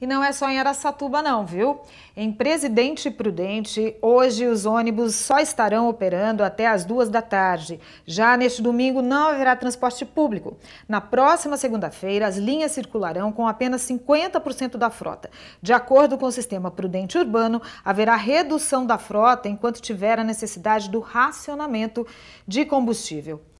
E não é só em Araçatuba não, viu? Em Presidente Prudente, hoje os ônibus só estarão operando até as duas da tarde. Já neste domingo não haverá transporte público. Na próxima segunda-feira, as linhas circularão com apenas 50% da frota. De acordo com o sistema Prudente Urbano, haverá redução da frota enquanto tiver a necessidade do racionamento de combustível.